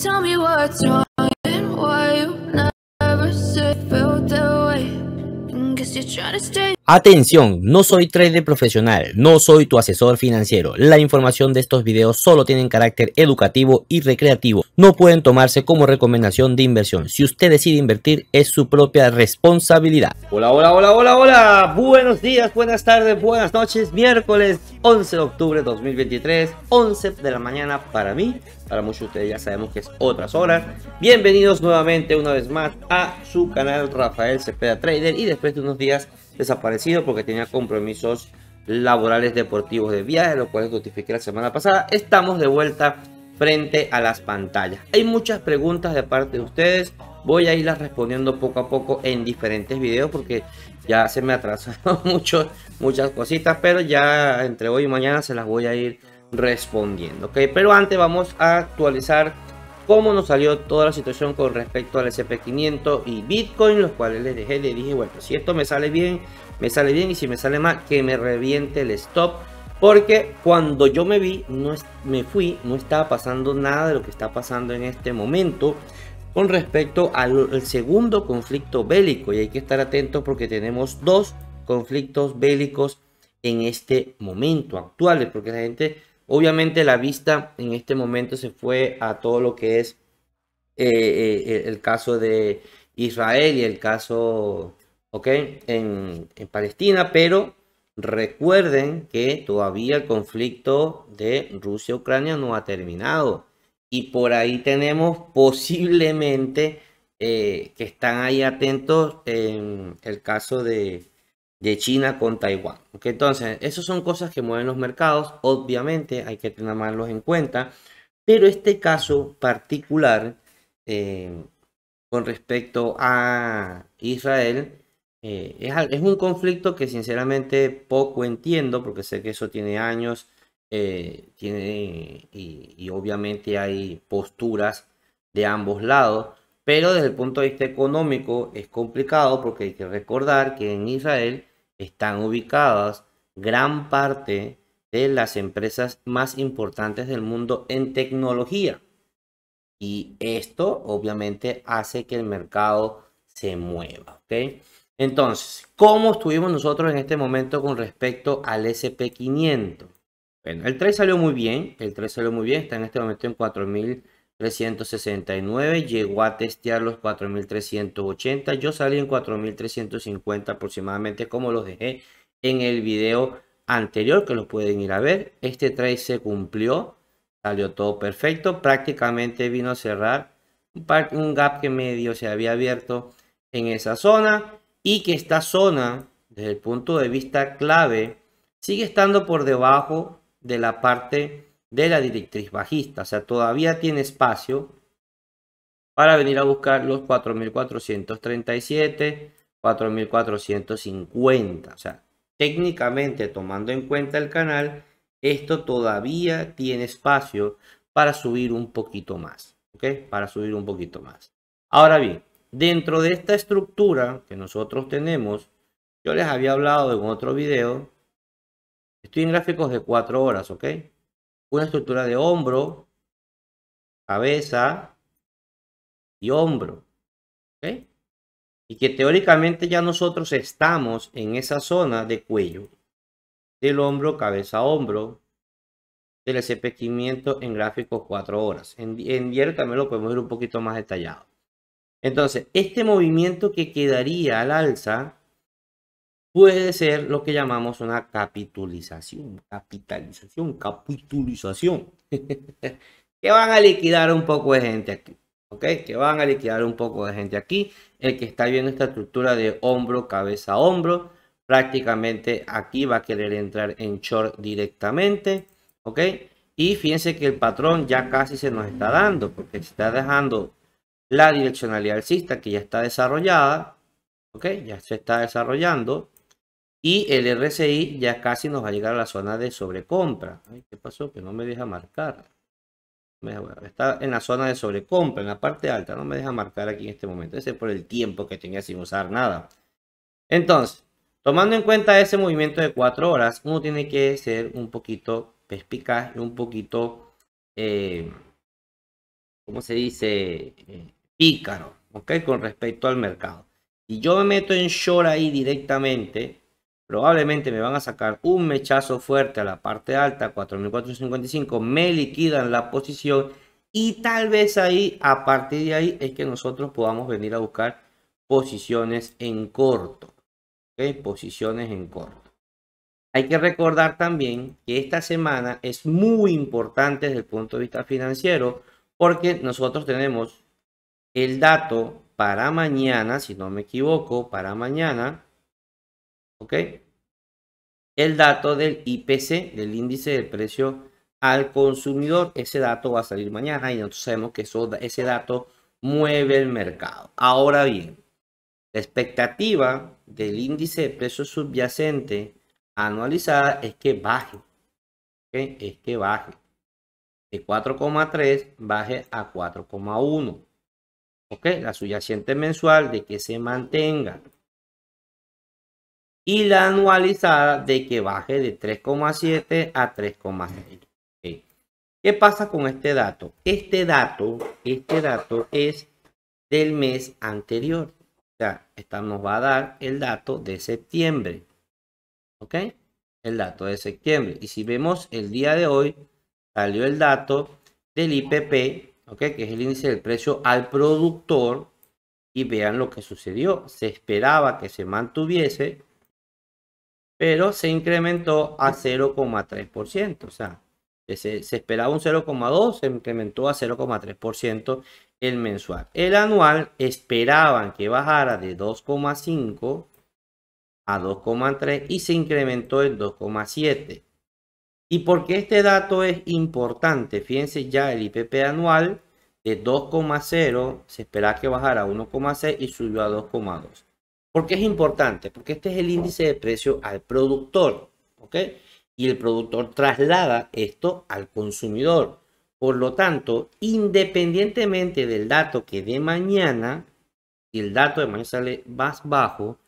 tell me what's wrong and why you never said felt that way. guess you're trying to stay. Atención, no soy trader profesional, no soy tu asesor financiero. La información de estos videos solo tienen carácter educativo y recreativo. No pueden tomarse como recomendación de inversión. Si usted decide invertir, es su propia responsabilidad. Hola, hola, hola, hola, hola. Buenos días, buenas tardes, buenas noches. Miércoles 11 de octubre de 2023, 11 de la mañana para mí. Para muchos de ustedes ya sabemos que es otras horas. Bienvenidos nuevamente una vez más a su canal Rafael Cepeda Trader y después de unos días desaparecido porque tenía compromisos laborales deportivos de viaje, lo cual notifiqué la semana pasada. Estamos de vuelta frente a las pantallas. Hay muchas preguntas de parte de ustedes. Voy a irlas respondiendo poco a poco en diferentes videos porque ya se me atrasaron mucho, muchas cositas, pero ya entre hoy y mañana se las voy a ir respondiendo. Pero antes vamos a actualizar cómo nos salió toda la situación con respecto al SP500 y Bitcoin, los cuales les dejé, les dije, bueno, si esto me sale bien, me sale bien y si me sale mal, que me reviente el stop. Porque cuando yo me vi, no me fui, no estaba pasando nada de lo que está pasando en este momento con respecto al segundo conflicto bélico. Y hay que estar atentos porque tenemos dos conflictos bélicos en este momento actual. porque la gente Obviamente la vista en este momento se fue a todo lo que es eh, eh, el caso de Israel y el caso, En, Palestina, pero recuerden que todavía el conflicto de Rusia-Ucrania no ha terminado. Y por ahí tenemos posiblemente eh, que están ahí atentos en el caso de, de China con Taiwán. Entonces, esas son cosas que mueven los mercados, obviamente hay que tenerlos en cuenta, pero este caso particular eh, con respecto a Israel eh, es, un conflicto que sinceramente poco entiendo, porque sé que eso tiene años, eh, y, y obviamente hay posturas de ambos lados. Pero desde el punto de vista económico es complicado porque hay que recordar que en Israel están ubicadas gran parte de las empresas más importantes del mundo en tecnología. Y esto obviamente hace que el mercado se mueva. ¿ok? Entonces, ¿cómo estuvimos nosotros en este momento con respecto al SP500? Bueno, el 3 salió muy bien, el 3 salió muy bien, está en este momento en 4.000. 369, llegó a testear los 4380, yo salí en 4350 aproximadamente como los dejé en el video anterior que lo pueden ir a ver. Este trade se cumplió, salió todo perfecto, prácticamente vino a cerrar un gap que medio se había abierto en esa zona y que esta zona desde el punto de vista clave sigue estando por debajo de la parte de la directriz bajista. O sea, todavía tiene espacio para venir a buscar los 4.437, 4.450. O sea, técnicamente tomando en cuenta el canal, esto todavía tiene espacio para subir un poquito más. ¿Ok? Para subir un poquito más. Ahora bien, dentro de esta estructura que nosotros tenemos, yo les había hablado en otro video, estoy en gráficos de 4 horas, ¿ok? una estructura de hombro, cabeza y hombro. Y que teóricamente ya nosotros estamos en esa zona de cuello, del hombro, cabeza, hombro, del sp en gráficos 4 horas. En, en diario también lo podemos ver un poquito más detallado. Entonces, este movimiento que quedaría al alza puede ser lo que llamamos una capitalización, capitalización, capitalización, que van a liquidar un poco de gente aquí, ¿ok? Que van a liquidar un poco de gente aquí, el que está viendo esta estructura de hombro, cabeza, hombro, prácticamente aquí va a querer entrar en short directamente, ¿ok? Y fíjense que el patrón ya casi se nos está dando, porque se está dejando la direccionalidad alcista que ya está desarrollada, ¿ok? Ya se está desarrollando. Y el RSI ya casi nos va a llegar a la zona de sobrecompra. ¿Qué pasó? Que no me deja marcar. Está en la zona de sobrecompra, en la parte alta. No me deja marcar aquí en este momento. Ese es por el tiempo que tenía sin usar nada. Entonces, tomando en cuenta ese movimiento de 4 horas, uno tiene que ser un poquito perspicaz y un poquito, eh, ¿cómo se dice? Eh, pícaro, ¿ok? Con respecto al mercado. Si yo me meto en short ahí directamente, Probablemente me van a sacar un mechazo fuerte a la parte alta, 4.455, me liquidan la posición y tal vez ahí, a partir de ahí, es que nosotros podamos venir a buscar posiciones en corto. Posiciones en corto. Hay que recordar también que esta semana es muy importante desde el punto de vista financiero porque nosotros tenemos el dato para mañana, si no me equivoco, para mañana ¿ok? El dato del IPC, del índice de precio al consumidor, ese dato va a salir mañana y nosotros sabemos que eso, ese dato mueve el mercado. Ahora bien, la expectativa del índice de precios subyacente anualizada es que baje, es que baje de 4,3 baje a 4,1. ¿Ok? La subyacente mensual de que se mantenga y la anualizada de que baje de 3,7 a 3,6. ¿Qué pasa con este dato? Este dato, este dato es del mes anterior. O sea, esta nos va a dar el dato de septiembre. ¿Ok? El dato de septiembre. Y si vemos el día de hoy, salió el dato del IPP, ¿ok? Que es el índice del precio al productor. Y vean lo que sucedió. Se esperaba que se mantuviese pero se incrementó a 0,3%. O sea, se, esperaba un 0,2, se incrementó a 0,3% el mensual. El anual esperaban que bajara de 2,5 a 2,3 y se incrementó en 2,7. Y porque este dato es importante, fíjense ya el IPP anual de 2,0 se espera que bajara a 1,6 y subió a 2,2. ¿Por qué es importante? Porque este es el índice de precio al productor, ¿ok? Y el productor traslada esto al consumidor. Por lo tanto, independientemente del dato que de mañana, si el dato de mañana sale más bajo,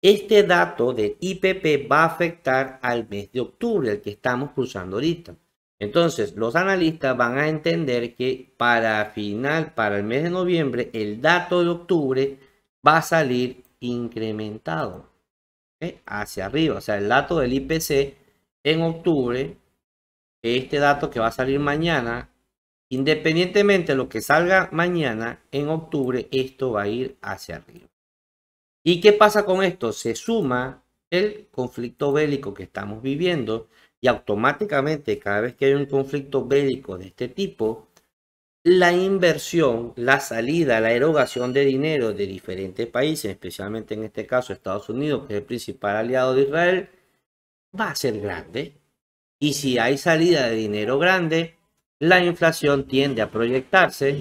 este dato de IPP va a afectar al mes de octubre, el que estamos cruzando ahorita. Entonces, los analistas van a entender que para final, para el mes de noviembre, el dato de octubre va a salir incrementado hacia arriba. O sea, el dato del IPC en octubre, este dato que va a salir mañana, independientemente de lo que salga mañana, en octubre esto va a ir hacia arriba. ¿Y qué pasa con esto? Se suma el conflicto bélico que estamos viviendo y automáticamente cada vez que hay un conflicto bélico de este tipo, la inversión, la salida, la erogación de dinero de diferentes países, especialmente en este caso Estados Unidos, que es el principal aliado de Israel, va a ser grande. Y si hay salida de dinero grande, la inflación tiende a proyectarse.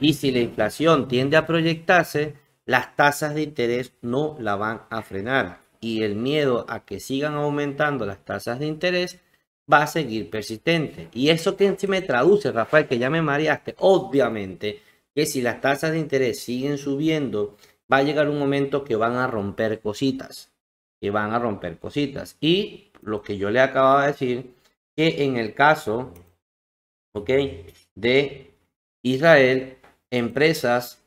Y si la inflación tiende a proyectarse, las tasas de interés no la van a frenar. Y el miedo a que sigan aumentando las tasas de interés va a seguir persistente. ¿Y eso que se me traduce, Rafael, que ya me mareaste? Obviamente que si las tasas de interés siguen subiendo, va a llegar un momento que van a romper cositas, que van a romper cositas. Y lo que yo le acababa de decir, que en el caso, ¿ok? De Israel, empresas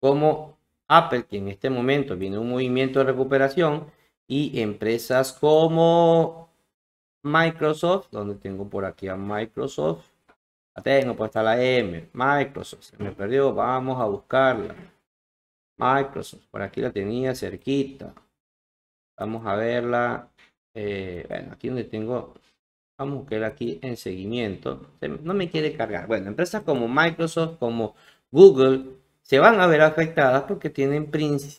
como Apple, que en este momento viene un movimiento de recuperación, y empresas como Microsoft, donde tengo por aquí a Microsoft. La tengo, puesta la M. Microsoft, se me perdió. Vamos a buscarla. Microsoft, por aquí la tenía cerquita. Vamos a verla. Eh, bueno, aquí donde tengo. Vamos a buscar aquí en seguimiento. No me quiere cargar. Bueno, empresas como Microsoft, como Google, se van a ver afectadas porque tienen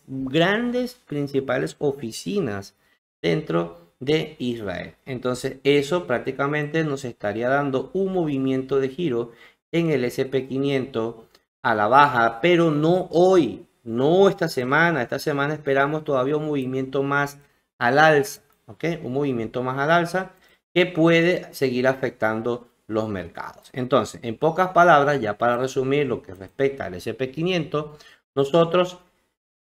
grandes principales oficinas dentro de Israel. Entonces eso prácticamente nos estaría dando un movimiento de giro en el SP500 a la baja, pero no hoy, no esta semana. Esta semana esperamos todavía un movimiento más al alza, ¿ok? Un movimiento más al alza que puede seguir afectando los mercados. Entonces, en pocas palabras, ya para resumir lo que respecta al SP500, nosotros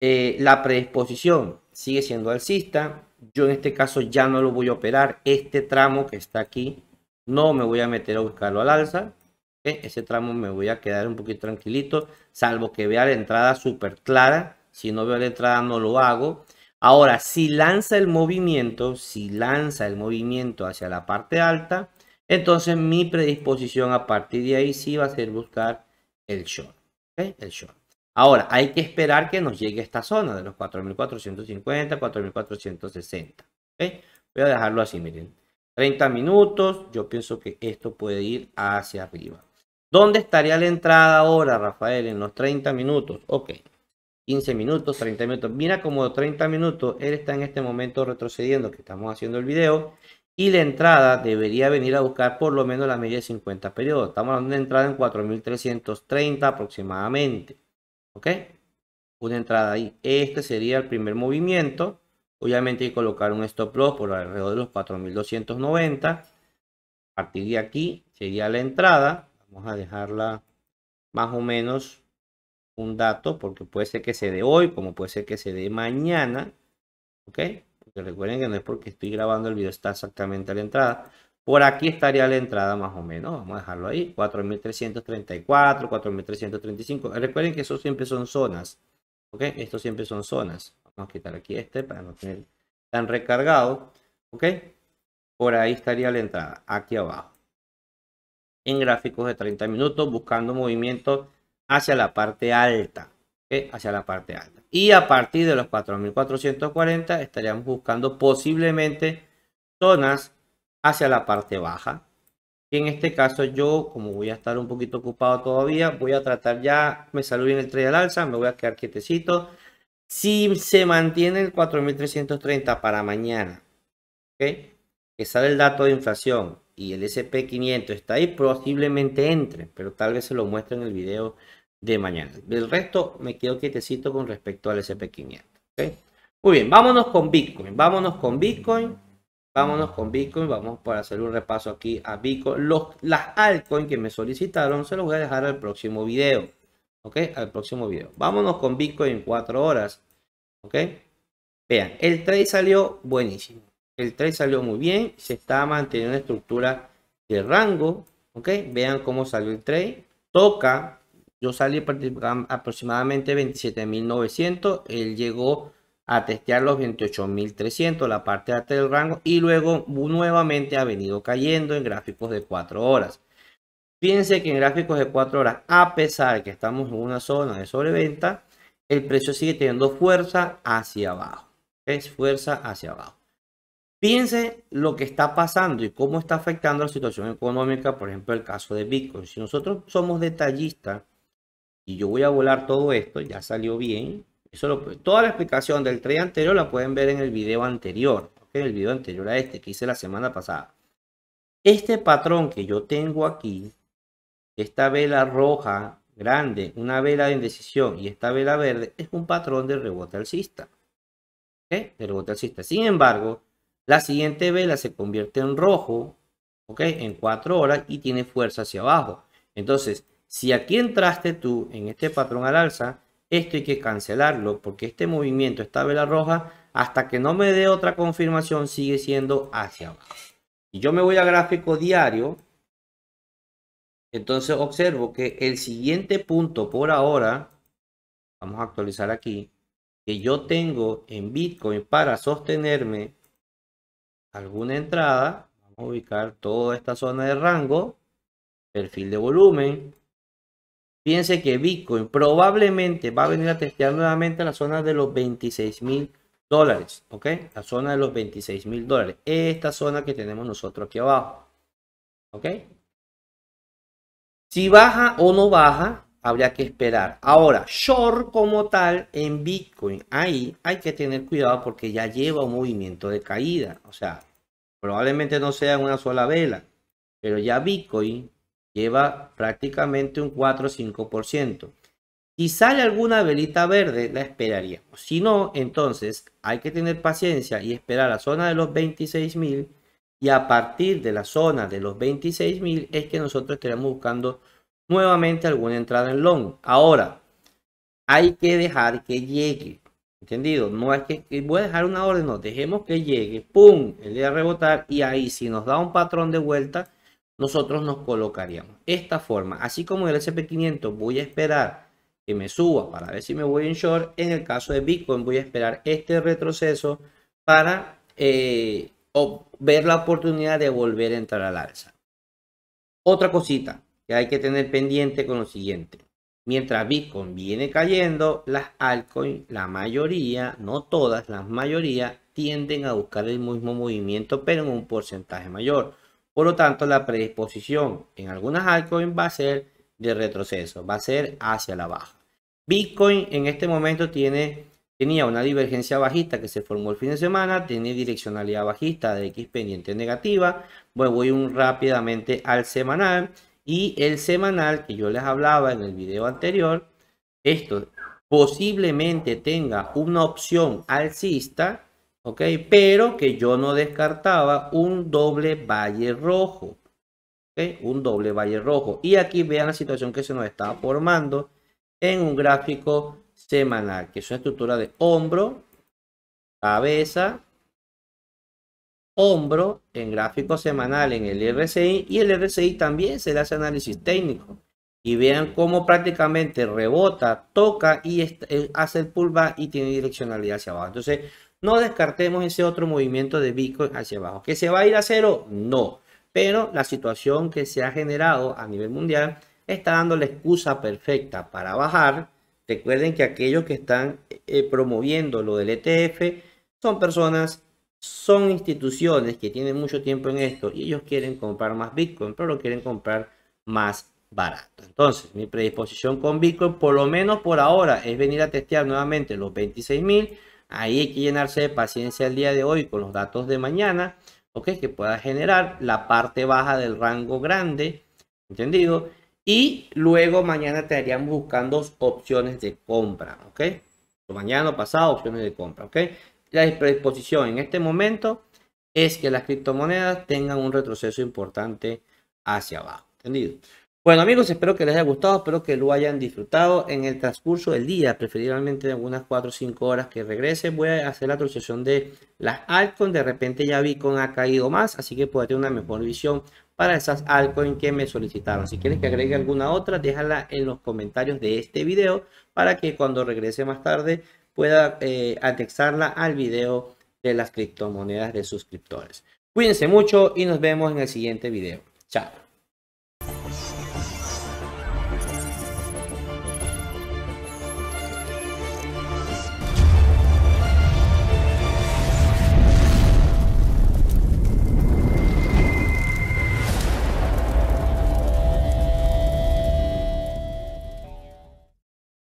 eh, la predisposición sigue siendo alcista, yo en este caso ya no lo voy a operar. Este tramo que está aquí, no me voy a meter a buscarlo al alza. Eh, ese tramo me voy a quedar un poquito tranquilito, salvo que vea la entrada súper clara. Si no veo la entrada, no lo hago. Ahora, si lanza el movimiento, si lanza el movimiento hacia la parte alta, entonces mi predisposición a partir de ahí sí va a ser buscar el short. El short. Ahora, hay que esperar que nos llegue esta zona de los 4.450, 4.460. Voy a dejarlo así, miren. 30 minutos, yo pienso que esto puede ir hacia arriba. ¿Dónde estaría la entrada ahora, Rafael? En los 30 minutos. Ok. 15 minutos, 30 minutos. Mira como 30 minutos, él está en este momento retrocediendo que estamos haciendo el video. Y la entrada debería venir a buscar por lo menos la media de 50 periodos. Estamos hablando de entrada en 4.330 aproximadamente. ¿Ok? Una entrada ahí. Este sería el primer movimiento. Obviamente hay que colocar un stop loss por alrededor de los 4290. A partir de aquí sería la entrada. Vamos a dejarla más o menos un dato porque puede ser que se dé hoy, como puede ser que se dé mañana. ¿Ok? Porque recuerden que no es porque estoy grabando el video, está exactamente a la entrada. Por aquí estaría la entrada más o menos. Vamos a dejarlo ahí. 4.334, 4.335. Recuerden que eso siempre son zonas. ¿Ok? Esto siempre son zonas. Vamos a quitar aquí este para no tener tan recargado. ¿Ok? Por ahí estaría la entrada. Aquí abajo. En gráficos de 30 minutos buscando movimiento hacia la parte alta. ¿Ok? Hacia la parte alta. Y a partir de los 4.440 estaríamos buscando posiblemente zonas hacia la parte baja. Y en este caso yo, como voy a estar un poquito ocupado todavía, voy a tratar ya, me salió bien el trade al alza, me voy a quedar quietecito. Si se mantiene el 4.330 para mañana, que sale el dato de inflación y el SP500 está ahí, posiblemente entre, pero tal vez se lo muestre en el video de mañana. Del resto, me quedo quietecito con respecto al SP500. ¿okay? Muy bien, vámonos con Bitcoin. Vámonos con Bitcoin. Vámonos con Bitcoin, vamos para hacer un repaso aquí a Bitcoin. Los, las altcoins que me solicitaron se los voy a dejar al próximo video. ¿Ok? Al próximo video. Vámonos con Bitcoin en cuatro horas. ¿Ok? Vean, el trade salió buenísimo. El trade salió muy bien. Se está manteniendo una estructura de rango. ¿Ok? Vean cómo salió el trade. Toca. Yo salí aproximadamente 27.900. Él llegó a testear los 28.300, la parte alta del rango, y luego nuevamente ha venido cayendo en gráficos de 4 horas. piense que en gráficos de 4 horas, a pesar de que estamos en una zona de sobreventa, el precio sigue teniendo fuerza hacia abajo. Es fuerza hacia abajo. piense lo que está pasando y cómo está afectando la situación económica, por ejemplo, el caso de Bitcoin. Si nosotros somos detallistas, y yo voy a volar todo esto, ya salió bien, toda la explicación del trade anterior la pueden ver en el video anterior, en el video anterior a este que hice la semana pasada. Este patrón que yo tengo aquí, esta vela roja grande, una vela de indecisión y esta vela verde, es un patrón de rebote alcista. De rebote alcista. Sin embargo, la siguiente vela se convierte en rojo, ¿ok? En 4 horas y tiene fuerza hacia abajo. Entonces, si aquí entraste tú en este patrón al alza, esto hay que cancelarlo porque este movimiento, esta vela roja, hasta que no me dé otra confirmación, sigue siendo hacia abajo. Y yo me voy a gráfico diario. Entonces observo que el siguiente punto por ahora, vamos a actualizar aquí, que yo tengo en Bitcoin para sostenerme alguna entrada, vamos a ubicar toda esta zona de rango, perfil de volumen, Fíjense que Bitcoin probablemente va a venir a testear nuevamente la zona de los 26 mil dólares, ¿ok? La zona de los 26 mil dólares. Esta zona que tenemos nosotros aquí abajo, ¿ok? Si baja o no baja, habría que esperar. Ahora, short como tal en Bitcoin, ahí hay que tener cuidado porque ya lleva un movimiento de caída. O sea, probablemente no sea una sola vela, pero ya Bitcoin lleva prácticamente un 4 o 5%. Si sale alguna velita verde, la esperaríamos. Si no, entonces hay que tener paciencia y esperar a la zona de los 26.000 y a partir de la zona de los 26.000 es que nosotros estaremos buscando nuevamente alguna entrada en long. Ahora, hay que dejar que llegue. ¿Entendido? No es que voy a dejar una orden, no, dejemos que llegue, ¡pum! El día a rebotar y ahí si nos da un patrón de vuelta, nosotros nos colocaríamos. Esta forma, así como el SP500 voy a esperar que me suba para ver si me voy en short, en el caso de Bitcoin voy a esperar este retroceso para eh, ver la oportunidad de volver a entrar al alza. Otra cosita que hay que tener pendiente con lo siguiente. Mientras Bitcoin viene cayendo, las altcoins, la mayoría, no todas, las mayoría, tienden a buscar el mismo movimiento, pero en un porcentaje mayor. Por lo tanto, la predisposición en algunas altcoins va a ser de retroceso, va a ser hacia la baja. Bitcoin en este momento tiene, tenía una divergencia bajista que se formó el fin de semana, tiene direccionalidad bajista de X pendiente negativa. Bueno, voy rápidamente al semanal y el semanal que yo les hablaba en el video anterior, esto posiblemente tenga una opción alcista ¿ok? Pero que yo no descartaba un doble valle rojo, Un doble valle rojo. Y aquí vean la situación que se nos está formando en un gráfico semanal, que es una estructura de hombro, cabeza, hombro en gráfico semanal en el RSI y el RSI también se le hace análisis técnico. Y vean cómo prácticamente rebota, toca y eh, hace el pullback y tiene direccionalidad hacia abajo. Entonces, no descartemos ese otro movimiento de Bitcoin hacia abajo. ¿Que se va a ir a cero? No. Pero la situación que se ha generado a nivel mundial está dando la excusa perfecta para bajar. Recuerden que aquellos que están eh, promoviendo lo del ETF son personas, son instituciones que tienen mucho tiempo en esto y ellos quieren comprar más Bitcoin, pero lo quieren comprar más barato. Entonces, mi predisposición con Bitcoin, por lo menos por ahora, es venir a testear nuevamente los 26.000. mil Ahí hay que llenarse de paciencia el día de hoy con los datos de mañana, ¿ok? Que pueda generar la parte baja del rango grande, ¿entendido? Y luego mañana estaríamos buscando opciones de compra, ¿ok? Mañana o pasado, opciones de compra, ¿ok? La predisposición en este momento es que las criptomonedas tengan un retroceso importante hacia abajo, ¿entendido? Bueno amigos, espero que les haya gustado, espero que lo hayan disfrutado en el transcurso del día, preferiblemente en unas 4 o 5 horas que regrese. Voy a hacer la transición de las altcoins, de repente ya Bitcoin ha caído más, así que puedo tener una mejor visión para esas altcoins que me solicitaron. Si quieres que agregue alguna otra, déjala en los comentarios de este video para que cuando regrese más tarde pueda eh, anexarla al video de las criptomonedas de suscriptores. Cuídense mucho y nos vemos en el siguiente video. Chao.